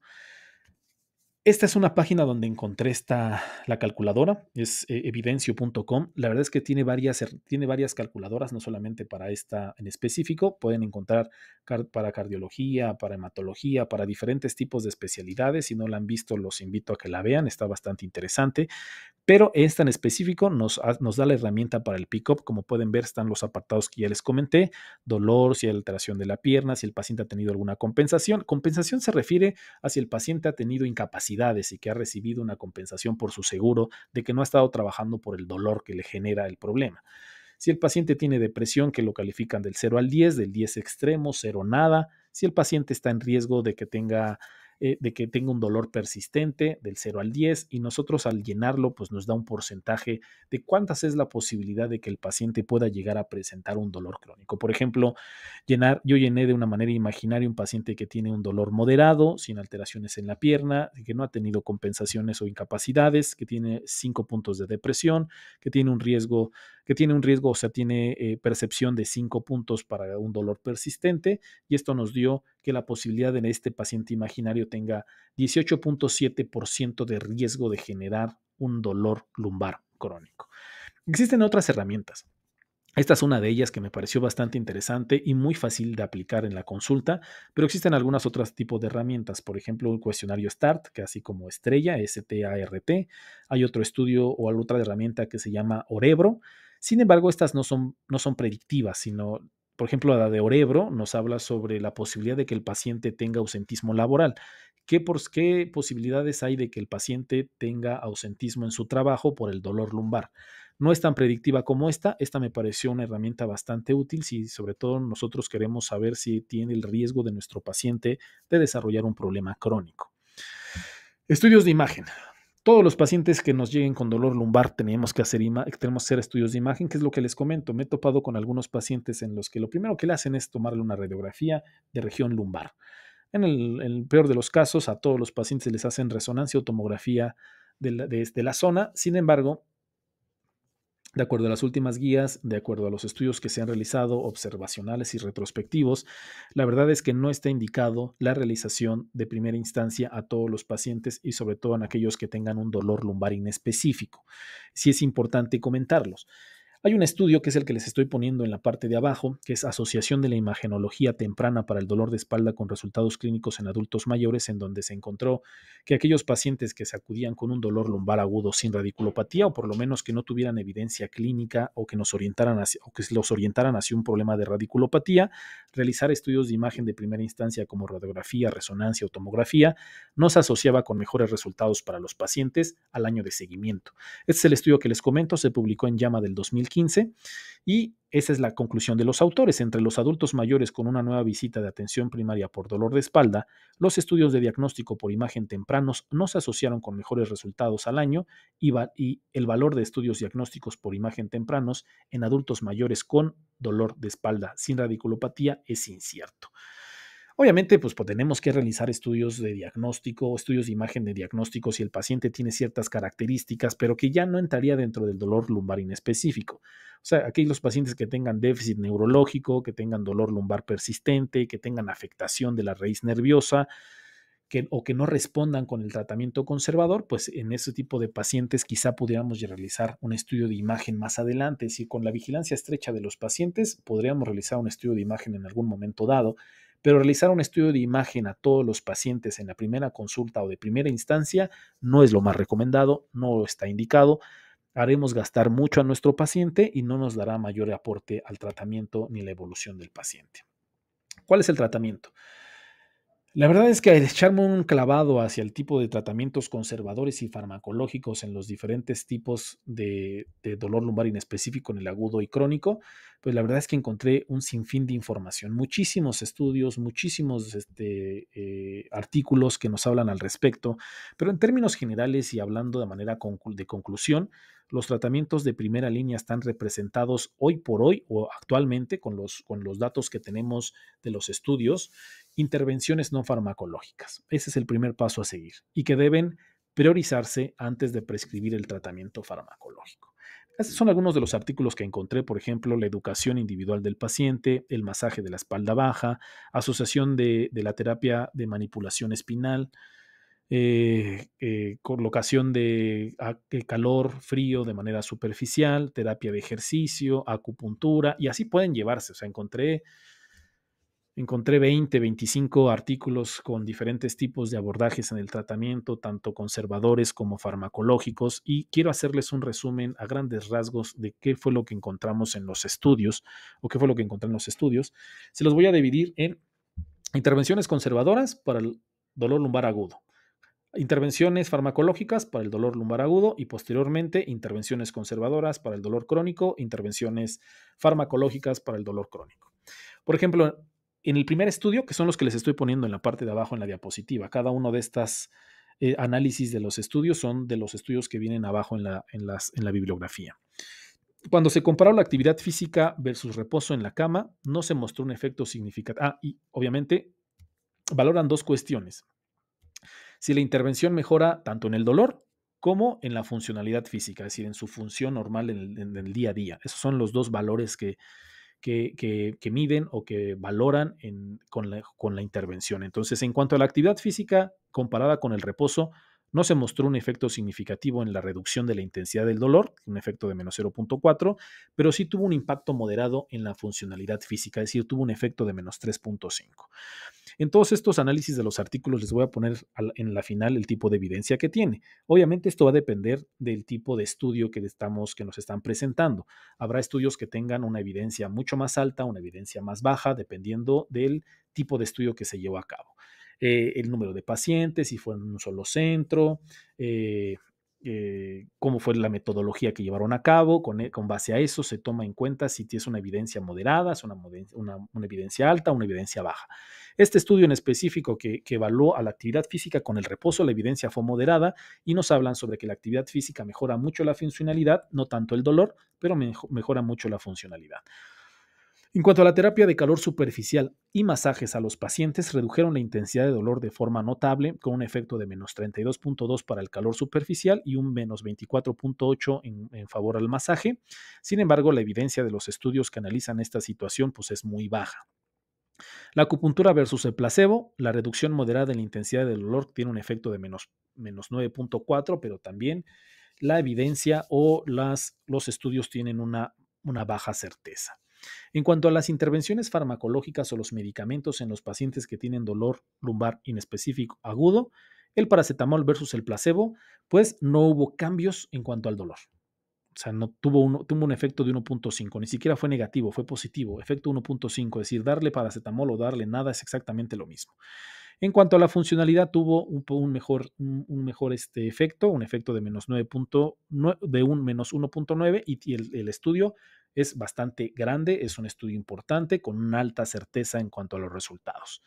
Esta es una página donde encontré esta, la calculadora, es eh, evidencio.com. La verdad es que tiene varias, tiene varias calculadoras, no solamente para esta en específico. Pueden encontrar para cardiología, para hematología, para diferentes tipos de especialidades. Si no la han visto, los invito a que la vean, está bastante interesante. Pero esta en específico nos, nos da la herramienta para el pick-up. Como pueden ver, están los apartados que ya les comenté: dolor, si hay alteración de la pierna, si el paciente ha tenido alguna compensación. Compensación se refiere a si el paciente ha tenido incapacidad y que ha recibido una compensación por su seguro de que no ha estado trabajando por el dolor que le genera el problema. Si el paciente tiene depresión, que lo califican del 0 al 10, del 10 extremo, 0 nada. Si el paciente está en riesgo de que tenga eh, de que tenga un dolor persistente del 0 al 10 y nosotros al llenarlo pues nos da un porcentaje de cuántas es la posibilidad de que el paciente pueda llegar a presentar un dolor crónico. Por ejemplo, llenar, yo llené de una manera imaginaria un paciente que tiene un dolor moderado, sin alteraciones en la pierna, que no ha tenido compensaciones o incapacidades, que tiene 5 puntos de depresión, que tiene un riesgo, que tiene un riesgo, o sea, tiene eh, percepción de 5 puntos para un dolor persistente y esto nos dio que la posibilidad de este paciente imaginario tenga 18.7% de riesgo de generar un dolor lumbar crónico. Existen otras herramientas. Esta es una de ellas que me pareció bastante interesante y muy fácil de aplicar en la consulta, pero existen algunos otros tipos de herramientas, por ejemplo, un cuestionario START, que así como Estrella, S-T-A-R-T, hay otro estudio o otra herramienta que se llama Orebro. Sin embargo, estas no son, no son predictivas, sino por ejemplo, la de Orebro nos habla sobre la posibilidad de que el paciente tenga ausentismo laboral. ¿Qué, posibilidades hay de que el paciente tenga ausentismo en su trabajo por el dolor lumbar? No es tan predictiva como esta. Esta me pareció una herramienta bastante útil si sobre todo nosotros queremos saber si tiene el riesgo de nuestro paciente de desarrollar un problema crónico. Estudios de imagen. Todos los pacientes que nos lleguen con dolor lumbar tenemos que hacer, tenemos estudios de imagen, que es lo que les comento. Me he topado con algunos pacientes en los que lo primero que le hacen es tomarle una radiografía de región lumbar. En el, peor de los casos, a todos los pacientes les hacen resonancia o tomografía de la zona. Sin embargo, de acuerdo a las últimas guías, de acuerdo a los estudios que se han realizado, observacionales y retrospectivos, la verdad es que no está indicado la realización de primera instancia a todos los pacientes y sobre todo en aquellos que tengan un dolor lumbar inespecífico. Sí es importante comentarlos. Hay un estudio que es el que les estoy poniendo en la parte de abajo, que es Asociación de la Imagenología Temprana para el Dolor de Espalda con Resultados Clínicos en Adultos Mayores, en donde se encontró que aquellos pacientes que se acudían con un dolor lumbar agudo sin radiculopatía, o por lo menos que no tuvieran evidencia clínica o que nos orientaran hacia, o que los orientaran hacia un problema de radiculopatía, realizar estudios de imagen de primera instancia como radiografía, resonancia o tomografía, no se asociaba con mejores resultados para los pacientes al año de seguimiento. Este es el estudio que les comento, se publicó en Llama del 2015 y esa es la conclusión de los autores. Entre los adultos mayores con una nueva visita de atención primaria por dolor de espalda, los estudios de diagnóstico por imagen tempranos no se asociaron con mejores resultados al año y, el valor de estudios diagnósticos por imagen tempranos en adultos mayores con dolor de espalda sin radiculopatía es incierto. Obviamente, pues, tenemos que realizar estudios de diagnóstico, estudios de imagen de diagnóstico si el paciente tiene ciertas características, pero que ya no entraría dentro del dolor lumbar inespecífico. O sea, aquellos pacientes que tengan déficit neurológico, que tengan dolor lumbar persistente, que tengan afectación de la raíz nerviosa, que, o que no respondan con el tratamiento conservador, pues en ese tipo de pacientes quizá pudiéramos realizar un estudio de imagen más adelante. Si con la vigilancia estrecha de los pacientes podríamos realizar un estudio de imagen en algún momento dado pero realizar un estudio de imagen a todos los pacientes en la primera consulta o de primera instancia no es lo más recomendado, no está indicado. Haremos gastar mucho a nuestro paciente y no nos dará mayor aporte al tratamiento ni la evolución del paciente. ¿Cuál es el tratamiento? La verdad es que al echarme un clavado hacia el tipo de tratamientos conservadores y farmacológicos en los diferentes tipos de, de dolor lumbar inespecífico en el agudo y crónico, pues la verdad es que encontré un sinfín de información, muchísimos estudios, muchísimos este, eh, artículos que nos hablan al respecto, pero en términos generales y hablando de manera de conclusión, los tratamientos de primera línea están representados hoy por hoy o actualmente con los, con los datos que tenemos de los estudios, intervenciones no farmacológicas. Ese es el primer paso a seguir y que deben priorizarse antes de prescribir el tratamiento farmacológico. Estos son algunos de los artículos que encontré, por ejemplo, la educación individual del paciente, el masaje de la espalda baja, asociación de, la terapia de manipulación espinal, eh, eh, colocación ah, de calor, frío de manera superficial, terapia de ejercicio, acupuntura, y así pueden llevarse. O sea, encontré Encontré 20, 25 artículos con diferentes tipos de abordajes en el tratamiento, tanto conservadores como farmacológicos, y quiero hacerles un resumen a grandes rasgos de qué fue lo que encontramos en los estudios o qué fue lo que encontré en los estudios. Se los voy a dividir en intervenciones conservadoras para el dolor lumbar agudo, intervenciones farmacológicas para el dolor lumbar agudo y posteriormente intervenciones conservadoras para el dolor crónico, intervenciones farmacológicas para el dolor crónico. Por ejemplo, en el primer estudio, que son los que les estoy poniendo en la parte de abajo en la diapositiva, cada uno de estos eh, análisis de los estudios son de los estudios que vienen abajo en la, en las, en la bibliografía. Cuando se comparó la actividad física versus reposo en la cama, no se mostró un efecto significativo. Ah, y obviamente valoran dos cuestiones. Si la intervención mejora tanto en el dolor como en la funcionalidad física, es decir, en su función normal en el día a día. Esos son los dos valores que, que, miden o que valoran con, la, con la intervención. Entonces, en cuanto a la actividad física comparada con el reposo, no se mostró un efecto significativo en la reducción de la intensidad del dolor, un efecto de menos 0.4, pero sí tuvo un impacto moderado en la funcionalidad física, es decir, tuvo un efecto de menos 3.5. En todos estos análisis de los artículos les voy a poner en la final el tipo de evidencia que tiene. Obviamente esto va a depender del tipo de estudio que, estamos, que nos están presentando. Habrá estudios que tengan una evidencia mucho más alta, una evidencia más baja, dependiendo del tipo de estudio que se llevó a cabo. Eh, el número de pacientes, si fue en un solo centro, eh, eh, cómo fue la metodología que llevaron a cabo, con, e, base a eso se toma en cuenta si es una evidencia moderada, es una, evidencia alta, una evidencia baja. Este estudio en específico que, que, evaluó a la actividad física con el reposo, la evidencia fue moderada y nos hablan sobre que la actividad física mejora mucho la funcionalidad, no tanto el dolor, pero mejora mucho la funcionalidad. En cuanto a la terapia de calor superficial y masajes a los pacientes, redujeron la intensidad de dolor de forma notable, con un efecto de menos 32.2 para el calor superficial y un menos 24.8 en, favor al masaje. Sin embargo, la evidencia de los estudios que analizan esta situación pues, es muy baja. La acupuntura versus el placebo, la reducción moderada en la intensidad del dolor tiene un efecto de menos, 9.4, pero también la evidencia o los estudios tienen una baja certeza. En cuanto a las intervenciones farmacológicas o los medicamentos en los pacientes que tienen dolor lumbar inespecífico agudo, el paracetamol versus el placebo, pues no hubo cambios en cuanto al dolor. O sea, no tuvo, un, tuvo un efecto de 1.5, ni siquiera fue negativo, fue positivo, efecto 1.5, es decir, darle paracetamol o darle nada es exactamente lo mismo. En cuanto a la funcionalidad, tuvo un, mejor, un, mejor este efecto, un efecto de menos de un menos 1.9 y, y el, estudio es bastante grande, es un estudio importante con una alta certeza en cuanto a los resultados.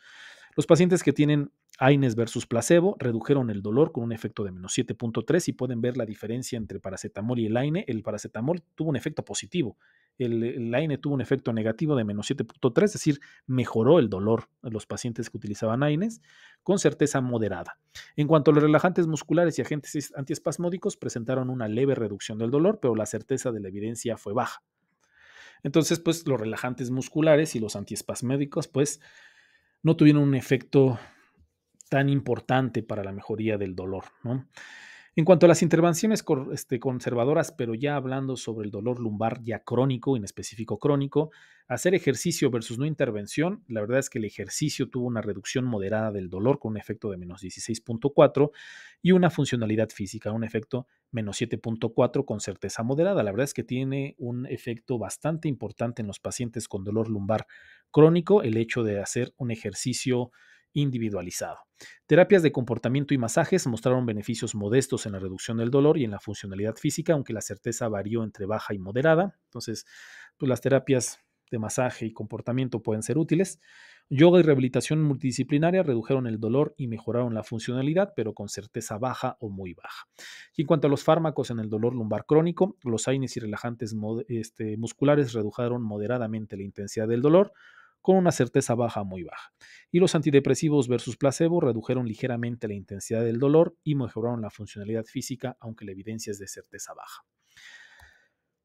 Los pacientes que tienen AINES versus placebo redujeron el dolor con un efecto de menos 7.3 y pueden ver la diferencia entre paracetamol y el AINE. El paracetamol tuvo un efecto positivo, el, el AINE tuvo un efecto negativo de menos 7.3, es decir, mejoró el dolor en los pacientes que utilizaban AINES con certeza moderada. En cuanto a los relajantes musculares y agentes antiespasmódicos, presentaron una leve reducción del dolor, pero la certeza de la evidencia fue baja. Entonces, pues los relajantes musculares y los antiespasmédicos, pues no tuvieron un efecto tan importante para la mejoría del dolor, en cuanto a las intervenciones este, conservadoras, pero ya hablando sobre el dolor lumbar ya crónico, en específico crónico, hacer ejercicio versus no intervención, la verdad es que el ejercicio tuvo una reducción moderada del dolor con un efecto de menos 16.4 y una funcionalidad física, un efecto menos 7.4 con certeza moderada. La verdad es que tiene un efecto bastante importante en los pacientes con dolor lumbar crónico el hecho de hacer un ejercicio individualizado. Terapias de comportamiento y masajes mostraron beneficios modestos en la reducción del dolor y en la funcionalidad física, aunque la certeza varió entre baja y moderada. Entonces, pues, las terapias de masaje y comportamiento pueden ser útiles. Yoga y rehabilitación multidisciplinaria redujeron el dolor y mejoraron la funcionalidad, pero con certeza baja o muy baja. Y en cuanto a los fármacos en el dolor lumbar crónico, los AINES y relajantes este, musculares redujeron moderadamente la intensidad del dolor, con una certeza baja muy baja. Y los antidepresivos versus placebo redujeron ligeramente la intensidad del dolor y mejoraron la funcionalidad física, aunque la evidencia es de certeza baja.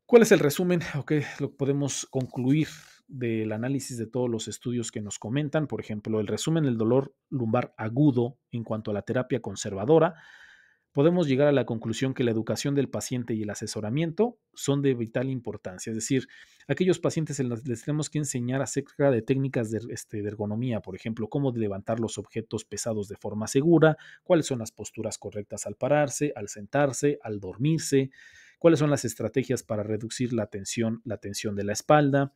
¿Cuál es el resumen o qué podemos concluir del análisis de todos los estudios que nos comentan? Por ejemplo, el resumen del dolor lumbar agudo en cuanto a la terapia conservadora podemos llegar a la conclusión que la educación del paciente y el asesoramiento son de vital importancia. Es decir, aquellos pacientes les tenemos que enseñar acerca de técnicas de, este, de ergonomía, por ejemplo, cómo levantar los objetos pesados de forma segura, cuáles son las posturas correctas al pararse, al sentarse, al dormirse, cuáles son las estrategias para reducir la tensión, la de la espalda.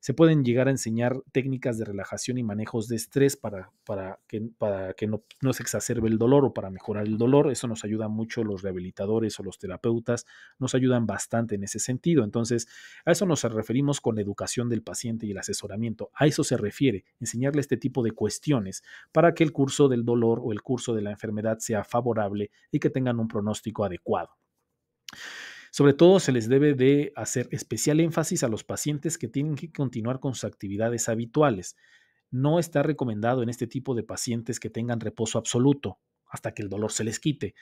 Se pueden llegar a enseñar técnicas de relajación y manejos de estrés para, para que, para que no, no, se exacerbe el dolor o para mejorar el dolor. Eso nos ayuda mucho los rehabilitadores o los terapeutas, nos ayudan bastante en ese sentido. Entonces, a eso nos referimos con la educación del paciente y el asesoramiento. A eso se refiere, enseñarle este tipo de cuestiones para que el curso del dolor o el curso de la enfermedad sea favorable y que tengan un pronóstico adecuado. Sobre todo se les debe de hacer especial énfasis a los pacientes que tienen que continuar con sus actividades habituales. No está recomendado en este tipo de pacientes que tengan reposo absoluto hasta que el dolor se les quite.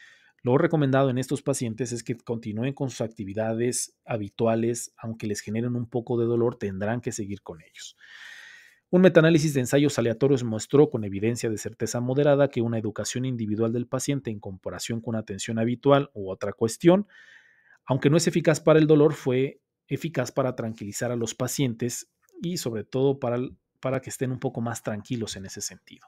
Lo recomendado en estos pacientes es que continúen con sus actividades habituales, aunque les generen un poco de dolor, tendrán que seguir con ellos. Un metaanálisis de ensayos aleatorios mostró con evidencia de certeza moderada que una educación individual del paciente en comparación con atención habitual u otra cuestión aunque no es eficaz para el dolor, fue eficaz para tranquilizar a los pacientes y sobre todo para, para que estén un poco más tranquilos en ese sentido.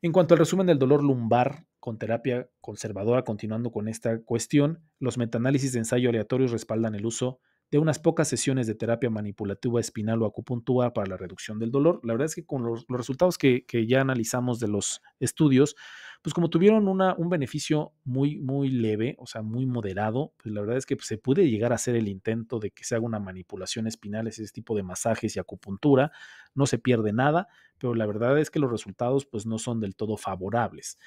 En cuanto al resumen del dolor lumbar con terapia conservadora, continuando con esta cuestión, los metaanálisis de ensayo aleatorio respaldan el uso de unas pocas sesiones de terapia manipulativa espinal o acupuntura para la reducción del dolor. La verdad es que con los, resultados que, ya analizamos de los estudios, pues como tuvieron una, un beneficio muy, muy leve, o sea, muy moderado, pues la verdad es que pues, se puede llegar a hacer el intento de que se haga una manipulación espinal, ese tipo de masajes y acupuntura, no se pierde nada, pero la verdad es que los resultados pues no son del todo favorables.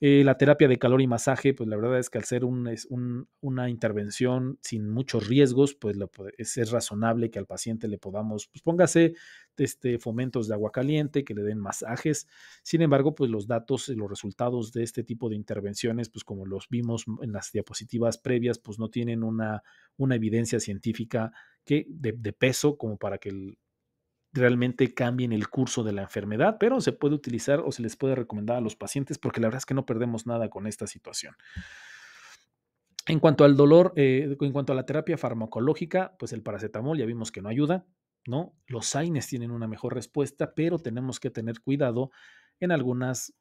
Eh, la terapia de calor y masaje, pues la verdad es que al ser una intervención sin muchos riesgos, pues es, razonable que al paciente le podamos, pues póngase este, fomentos de agua caliente, que le den masajes. Sin embargo, pues los datos y los resultados de este tipo de intervenciones, pues como los vimos en las diapositivas previas, pues no tienen una, una evidencia científica que, de, de peso como para que el realmente cambien el curso de la enfermedad, pero se puede utilizar o se les puede recomendar a los pacientes porque la verdad es que no perdemos nada con esta situación. En cuanto al dolor, eh, en cuanto a la terapia farmacológica, pues el paracetamol ya vimos que no ayuda, ¿no? Los AINES tienen una mejor respuesta, pero tenemos que tener cuidado en algunas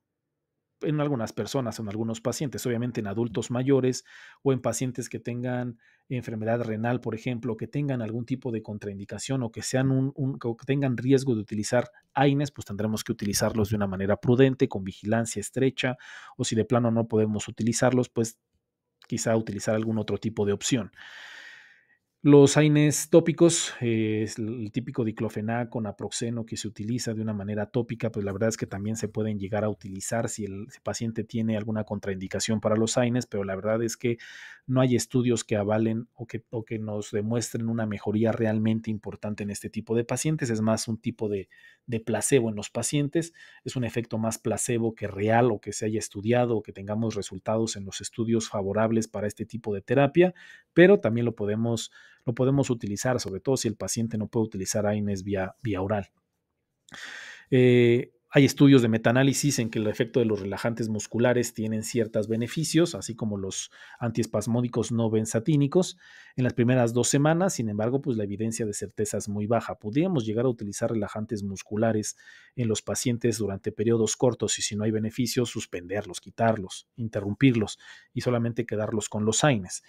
en algunas personas, en algunos pacientes, obviamente en adultos mayores o en pacientes que tengan enfermedad renal, por ejemplo, que tengan algún tipo de contraindicación o que, sean un, tengan riesgo de utilizar AINES, pues tendremos que utilizarlos de una manera prudente, con vigilancia estrecha, o si de plano no podemos utilizarlos, pues quizá utilizar algún otro tipo de opción. Los AINES tópicos, eh, es el típico con aproxeno que se utiliza de una manera tópica, pues la verdad es que también se pueden llegar a utilizar si el, paciente tiene alguna contraindicación para los AINES, pero la verdad es que no hay estudios que avalen o que, o nos demuestren una mejoría realmente importante en este tipo de pacientes. Es más un tipo de, de placebo en los pacientes, es un efecto más placebo que real o que se haya estudiado o que tengamos resultados en los estudios favorables para este tipo de terapia, pero también lo podemos lo podemos utilizar, sobre todo si el paciente no puede utilizar AINES vía, vía oral. Eh, hay estudios de metaanálisis en que el efecto de los relajantes musculares tienen ciertos beneficios, así como los antiespasmódicos no benzatínicos, en las primeras dos semanas. Sin embargo, pues la evidencia de certeza es muy baja. Podríamos llegar a utilizar relajantes musculares en los pacientes durante periodos cortos y si no hay beneficios, suspenderlos, quitarlos, interrumpirlos y solamente quedarlos con los AINES.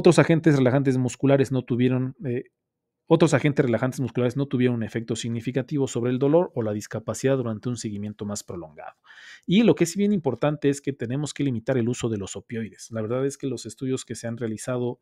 Otros agentes relajantes musculares no tuvieron eh, otros agentes relajantes musculares no tuvieron un efecto significativo sobre el dolor o la discapacidad durante un seguimiento más prolongado. Y lo que es bien importante es que tenemos que limitar el uso de los opioides. La verdad es que los estudios que se han realizado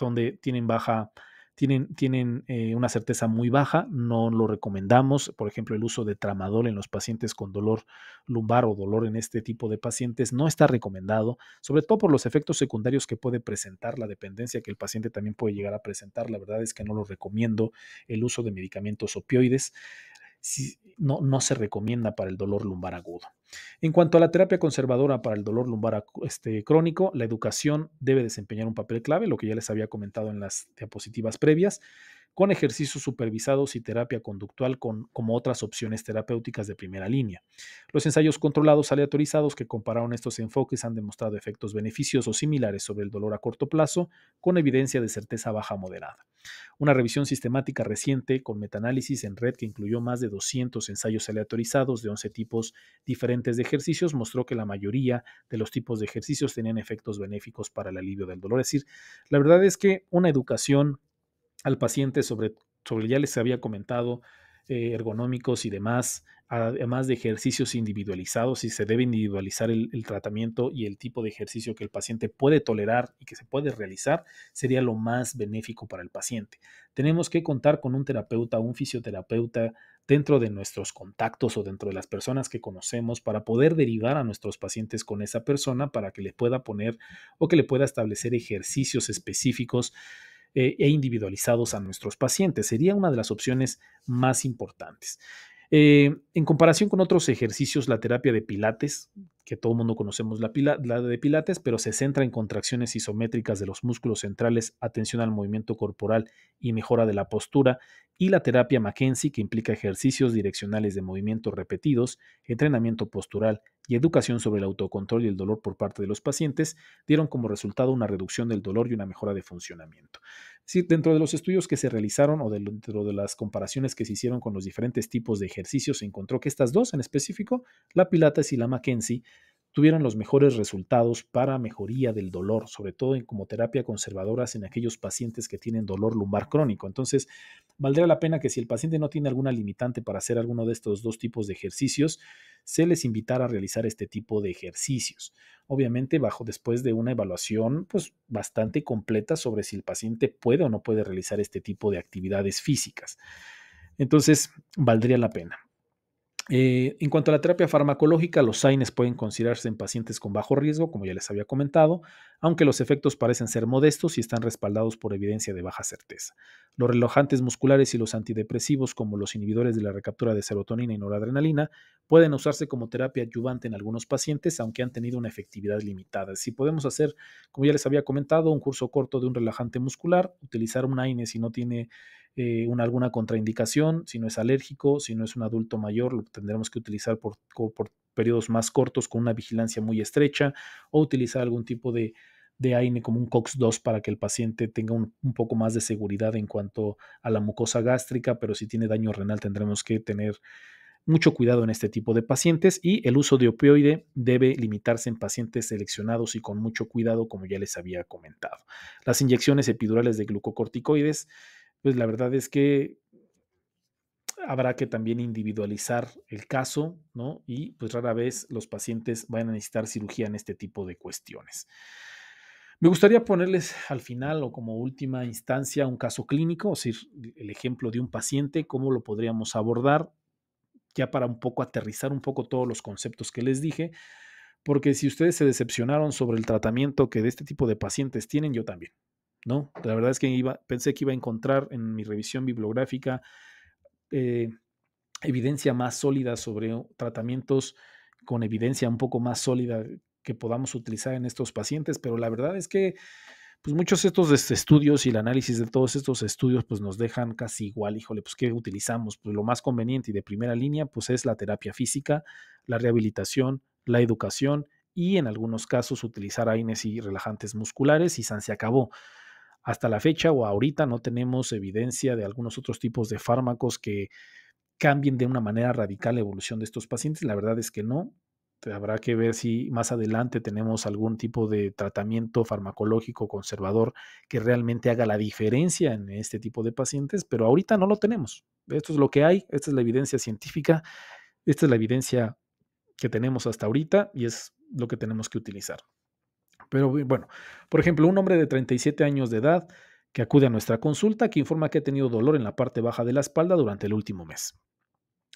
donde tienen baja tienen, tienen eh, una certeza muy baja, no lo recomendamos. Por ejemplo, el uso de tramadol en los pacientes con dolor lumbar o dolor en este tipo de pacientes no está recomendado, sobre todo por los efectos secundarios que puede presentar la dependencia que el paciente también puede llegar a presentar. La verdad es que no lo recomiendo el uso de medicamentos opioides no, no, se recomienda para el dolor lumbar agudo. En cuanto a la terapia conservadora para el dolor lumbar este, crónico, la educación debe desempeñar un papel clave, lo que ya les había comentado en las diapositivas previas con ejercicios supervisados y terapia conductual con, como otras opciones terapéuticas de primera línea. Los ensayos controlados aleatorizados que compararon estos enfoques han demostrado efectos beneficiosos similares sobre el dolor a corto plazo, con evidencia de certeza baja moderada. Una revisión sistemática reciente con metanálisis en red que incluyó más de 200 ensayos aleatorizados de 11 tipos diferentes de ejercicios mostró que la mayoría de los tipos de ejercicios tenían efectos benéficos para el alivio del dolor. Es decir, la verdad es que una educación al paciente sobre, sobre ya les había comentado, eh, ergonómicos y demás, además de ejercicios individualizados y se debe individualizar el, el, tratamiento y el tipo de ejercicio que el paciente puede tolerar y que se puede realizar, sería lo más benéfico para el paciente. Tenemos que contar con un terapeuta, un fisioterapeuta dentro de nuestros contactos o dentro de las personas que conocemos para poder derivar a nuestros pacientes con esa persona para que le pueda poner o que le pueda establecer ejercicios específicos eh, e individualizados a nuestros pacientes. Sería una de las opciones más importantes. Eh, en comparación con otros ejercicios, la terapia de Pilates, que todo el mundo conocemos la, la, de Pilates, pero se centra en contracciones isométricas de los músculos centrales, atención al movimiento corporal y mejora de la postura, y la terapia McKenzie, que implica ejercicios direccionales de movimiento repetidos, entrenamiento postural y educación sobre el autocontrol y el dolor por parte de los pacientes, dieron como resultado una reducción del dolor y una mejora de funcionamiento dentro de los estudios que se realizaron o dentro de las comparaciones que se hicieron con los diferentes tipos de ejercicios, se encontró que estas dos en específico, la Pilates y la Mackenzie, tuvieran los mejores resultados para mejoría del dolor, sobre todo en como terapia conservadora en aquellos pacientes que tienen dolor lumbar crónico. Entonces, valdría la pena que si el paciente no tiene alguna limitante para hacer alguno de estos dos tipos de ejercicios, se les invitara a realizar este tipo de ejercicios. Obviamente, bajo después de una evaluación pues bastante completa sobre si el paciente puede o no puede realizar este tipo de actividades físicas. Entonces, valdría la pena. Eh, en cuanto a la terapia farmacológica, los AINES pueden considerarse en pacientes con bajo riesgo, como ya les había comentado, aunque los efectos parecen ser modestos y están respaldados por evidencia de baja certeza. Los relajantes musculares y los antidepresivos, como los inhibidores de la recaptura de serotonina y noradrenalina, pueden usarse como terapia ayudante en algunos pacientes, aunque han tenido una efectividad limitada. Si podemos hacer, como ya les había comentado, un curso corto de un relajante muscular, utilizar un AINE si no tiene eh, una, alguna contraindicación, si no es alérgico, si no es un adulto mayor, lo tendremos que utilizar por, por periodos más cortos con una vigilancia muy estrecha o utilizar algún tipo de, de AINE como un COX-2 para que el paciente tenga un, un, poco más de seguridad en cuanto a la mucosa gástrica, pero si tiene daño renal tendremos que tener mucho cuidado en este tipo de pacientes y el uso de opioide debe limitarse en pacientes seleccionados y con mucho cuidado, como ya les había comentado. Las inyecciones epidurales de glucocorticoides pues la verdad es que habrá que también individualizar el caso, ¿no? Y pues rara vez los pacientes van a necesitar cirugía en este tipo de cuestiones. Me gustaría ponerles al final o como última instancia un caso clínico, es decir, el ejemplo de un paciente, cómo lo podríamos abordar, ya para un poco aterrizar un poco todos los conceptos que les dije, porque si ustedes se decepcionaron sobre el tratamiento que de este tipo de pacientes tienen, yo también. La verdad es que iba, pensé que iba a encontrar en mi revisión bibliográfica eh, evidencia más sólida sobre tratamientos con evidencia un poco más sólida que podamos utilizar en estos pacientes, pero la verdad es que pues muchos de estos estudios y el análisis de todos estos estudios pues nos dejan casi igual, híjole, pues qué utilizamos, pues lo más conveniente y de primera línea pues es la terapia física, la rehabilitación, la educación y en algunos casos utilizar AINES y relajantes musculares y san se acabó. Hasta la fecha o ahorita no tenemos evidencia de algunos otros tipos de fármacos que cambien de una manera radical la evolución de estos pacientes. La verdad es que no. Habrá que ver si más adelante tenemos algún tipo de tratamiento farmacológico conservador que realmente haga la diferencia en este tipo de pacientes, pero ahorita no lo tenemos. Esto es lo que hay, esta es la evidencia científica, esta es la evidencia que tenemos hasta ahorita y es lo que tenemos que utilizar. Pero bueno, por ejemplo, un hombre de 37 años de edad que acude a nuestra consulta que informa que ha tenido dolor en la parte baja de la espalda durante el último mes.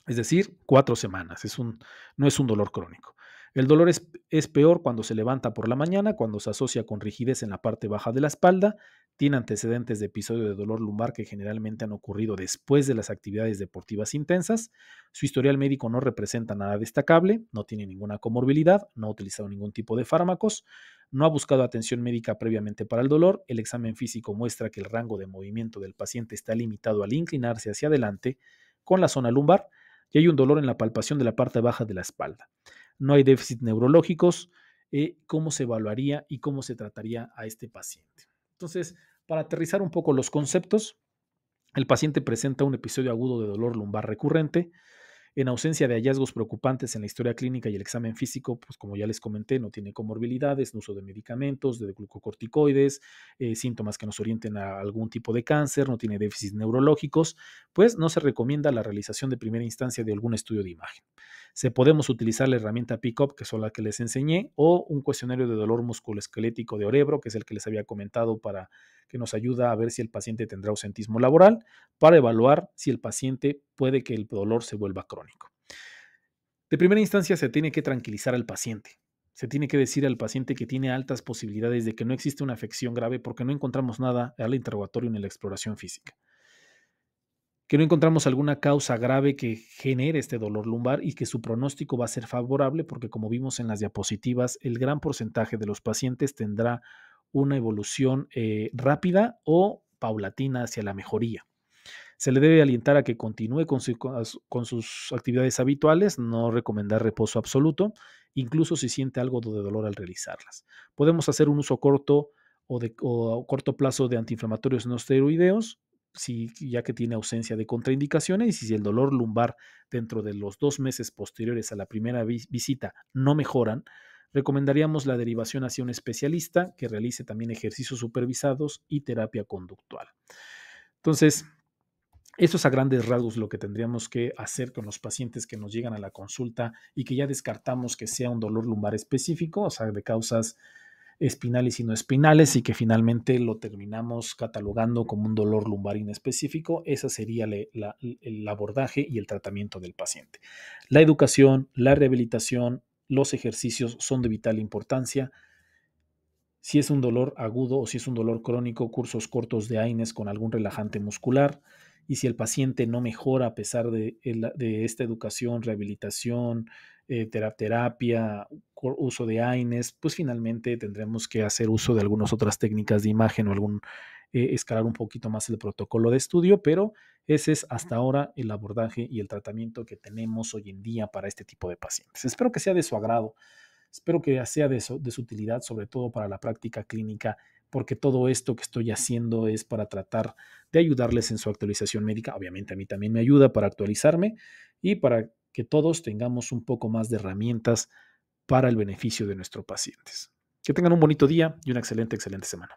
Es decir, cuatro semanas. Es un, no es un dolor crónico. El dolor es, es, peor cuando se levanta por la mañana, cuando se asocia con rigidez en la parte baja de la espalda, tiene antecedentes de episodio de dolor lumbar que generalmente han ocurrido después de las actividades deportivas intensas, su historial médico no representa nada destacable, no tiene ninguna comorbilidad, no ha utilizado ningún tipo de fármacos, no ha buscado atención médica previamente para el dolor, el examen físico muestra que el rango de movimiento del paciente está limitado al inclinarse hacia adelante con la zona lumbar y hay un dolor en la palpación de la parte baja de la espalda no hay déficit neurológicos, eh, cómo se evaluaría y cómo se trataría a este paciente. Entonces, para aterrizar un poco los conceptos, el paciente presenta un episodio agudo de dolor lumbar recurrente. En ausencia de hallazgos preocupantes en la historia clínica y el examen físico, pues como ya les comenté, no tiene comorbilidades, no uso de medicamentos, de glucocorticoides, eh, síntomas que nos orienten a algún tipo de cáncer, no tiene déficits neurológicos, pues no se recomienda la realización de primera instancia de algún estudio de imagen se podemos utilizar la herramienta Pickup, que es la que les enseñé, o un cuestionario de dolor musculoesquelético de Orebro, que es el que les había comentado para que nos ayuda a ver si el paciente tendrá ausentismo laboral, para evaluar si el paciente puede que el dolor se vuelva crónico. De primera instancia se tiene que tranquilizar al paciente. Se tiene que decir al paciente que tiene altas posibilidades de que no existe una afección grave porque no encontramos nada al interrogatorio ni la exploración física que no encontramos alguna causa grave que genere este dolor lumbar y que su pronóstico va a ser favorable porque como vimos en las diapositivas, el gran porcentaje de los pacientes tendrá una evolución eh, rápida o paulatina hacia la mejoría. Se le debe alientar a que continúe con, sus actividades habituales, no recomendar reposo absoluto, incluso si siente algo de dolor al realizarlas. Podemos hacer un uso corto o, de, o corto plazo de antiinflamatorios no esteroideos, si, ya que tiene ausencia de contraindicaciones y si el dolor lumbar dentro de los dos meses posteriores a la primera visita no mejoran, recomendaríamos la derivación hacia un especialista que realice también ejercicios supervisados y terapia conductual. Entonces, esto es a grandes rasgos lo que tendríamos que hacer con los pacientes que nos llegan a la consulta y que ya descartamos que sea un dolor lumbar específico, o sea, de causas espinales y no espinales y que finalmente lo terminamos catalogando como un dolor lumbar inespecífico, ese sería el abordaje y el tratamiento del paciente. La educación, la rehabilitación, los ejercicios son de vital importancia. Si es un dolor agudo o si es un dolor crónico, cursos cortos de AINES con algún relajante muscular. Y si el paciente no mejora a pesar de, esta educación, rehabilitación, eh, terapia, uso de AINES, pues finalmente tendremos que hacer uso de algunas otras técnicas de imagen o algún eh, escalar un poquito más el protocolo de estudio, pero ese es hasta ahora el abordaje y el tratamiento que tenemos hoy en día para este tipo de pacientes. Espero que sea de su agrado, espero que sea de de su utilidad, sobre todo para la práctica clínica porque todo esto que estoy haciendo es para tratar de ayudarles en su actualización médica. Obviamente a mí también me ayuda para actualizarme y para que todos tengamos un poco más de herramientas para el beneficio de nuestros pacientes. Que tengan un bonito día y una excelente, excelente semana.